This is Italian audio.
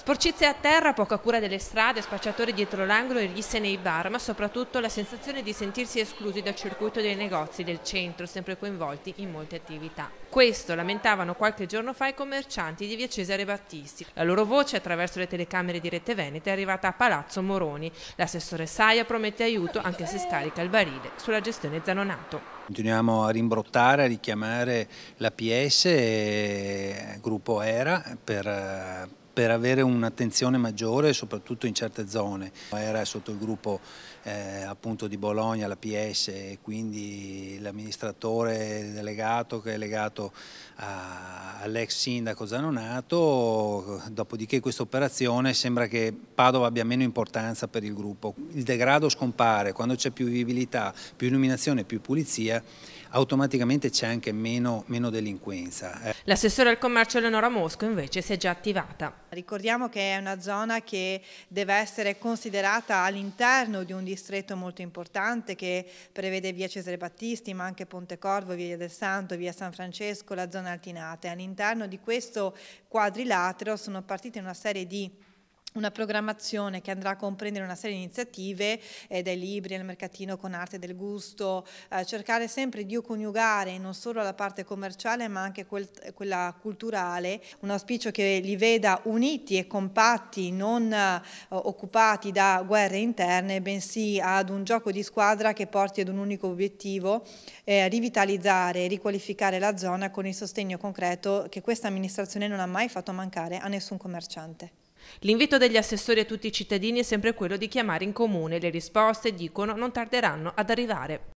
Sporcizie a terra, poca cura delle strade, spacciatori dietro l'angolo e risse nei bar, ma soprattutto la sensazione di sentirsi esclusi dal circuito dei negozi del centro, sempre coinvolti in molte attività. Questo lamentavano qualche giorno fa i commercianti di via Cesare Battisti. La loro voce attraverso le telecamere di Rete Veneta è arrivata a Palazzo Moroni. L'assessore Saia promette aiuto anche se scarica il barile sulla gestione Zanonato. Continuiamo a rimbrottare, a richiamare l'APS, eh, gruppo ERA, per eh, per avere un'attenzione maggiore soprattutto in certe zone. Era sotto il gruppo eh, appunto di Bologna, la PS, e quindi l'amministratore delegato che è legato all'ex sindaco Zanonato, dopodiché questa operazione sembra che Padova abbia meno importanza per il gruppo. Il degrado scompare, quando c'è più vivibilità, più illuminazione, più pulizia automaticamente c'è anche meno, meno delinquenza. Eh. L'assessore al commercio Eleonora Mosco invece si è già attivata. Ricordiamo che è una zona che deve essere considerata all'interno di un distretto molto importante che prevede via Cesare Battisti ma anche Ponte Corvo, via del Santo, via San Francesco, la zona Altinate. All'interno di questo quadrilatero sono partite una serie di una programmazione che andrà a comprendere una serie di iniziative, eh, dai libri al mercatino con arte del gusto, eh, cercare sempre di coniugare non solo la parte commerciale ma anche quel, quella culturale, un auspicio che li veda uniti e compatti, non eh, occupati da guerre interne, bensì ad un gioco di squadra che porti ad un unico obiettivo, eh, rivitalizzare e riqualificare la zona con il sostegno concreto che questa amministrazione non ha mai fatto mancare a nessun commerciante. L'invito degli assessori a tutti i cittadini è sempre quello di chiamare in comune, le risposte, dicono, non tarderanno ad arrivare.